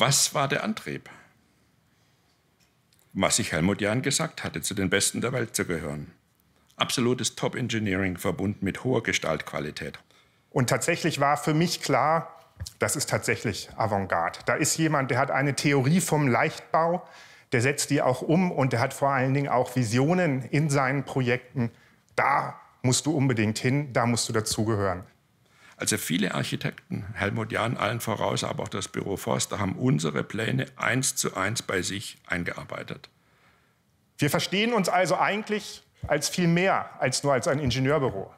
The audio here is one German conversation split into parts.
Was war der Antrieb? Was sich Helmut Jahn gesagt hatte, zu den Besten der Welt zu gehören. Absolutes Top-Engineering verbunden mit hoher Gestaltqualität. Und tatsächlich war für mich klar, das ist tatsächlich Avantgarde. Da ist jemand, der hat eine Theorie vom Leichtbau, der setzt die auch um und der hat vor allen Dingen auch Visionen in seinen Projekten. Da musst du unbedingt hin, da musst du dazugehören. Also viele Architekten, Helmut Jahn allen voraus, aber auch das Büro Forster, haben unsere Pläne eins zu eins bei sich eingearbeitet. Wir verstehen uns also eigentlich als viel mehr als nur als ein Ingenieurbüro.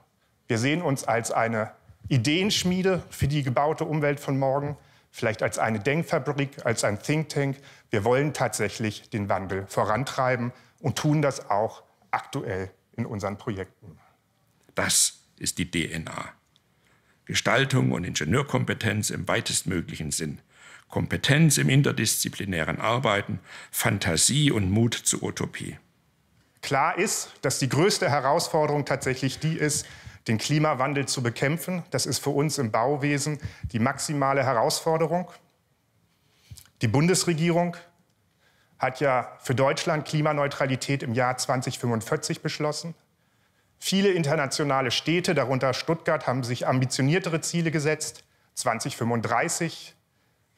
Wir sehen uns als eine Ideenschmiede für die gebaute Umwelt von morgen, vielleicht als eine Denkfabrik, als ein Think Tank. Wir wollen tatsächlich den Wandel vorantreiben und tun das auch aktuell in unseren Projekten. Das ist die DNA Gestaltung und Ingenieurkompetenz im weitestmöglichen Sinn, Kompetenz im interdisziplinären Arbeiten, Fantasie und Mut zur Utopie. Klar ist, dass die größte Herausforderung tatsächlich die ist, den Klimawandel zu bekämpfen. Das ist für uns im Bauwesen die maximale Herausforderung. Die Bundesregierung hat ja für Deutschland Klimaneutralität im Jahr 2045 beschlossen. Viele internationale Städte, darunter Stuttgart, haben sich ambitioniertere Ziele gesetzt, 2035.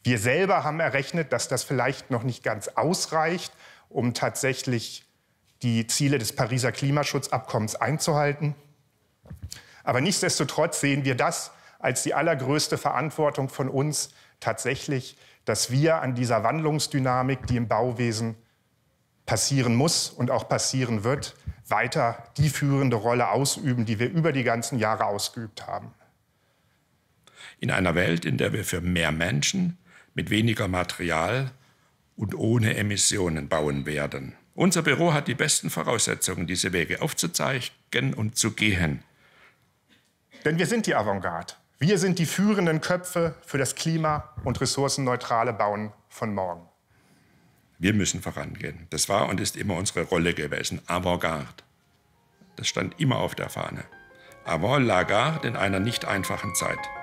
Wir selber haben errechnet, dass das vielleicht noch nicht ganz ausreicht, um tatsächlich die Ziele des Pariser Klimaschutzabkommens einzuhalten. Aber nichtsdestotrotz sehen wir das als die allergrößte Verantwortung von uns tatsächlich, dass wir an dieser Wandlungsdynamik, die im Bauwesen passieren muss und auch passieren wird, weiter die führende Rolle ausüben, die wir über die ganzen Jahre ausgeübt haben. In einer Welt, in der wir für mehr Menschen, mit weniger Material und ohne Emissionen bauen werden. Unser Büro hat die besten Voraussetzungen, diese Wege aufzuzeichnen und zu gehen. Denn wir sind die Avantgarde. Wir sind die führenden Köpfe für das klima- und ressourcenneutrale Bauen von morgen. Wir müssen vorangehen. Das war und ist immer unsere Rolle gewesen. Avantgarde. Das stand immer auf der Fahne. Avant-Lagarde in einer nicht einfachen Zeit.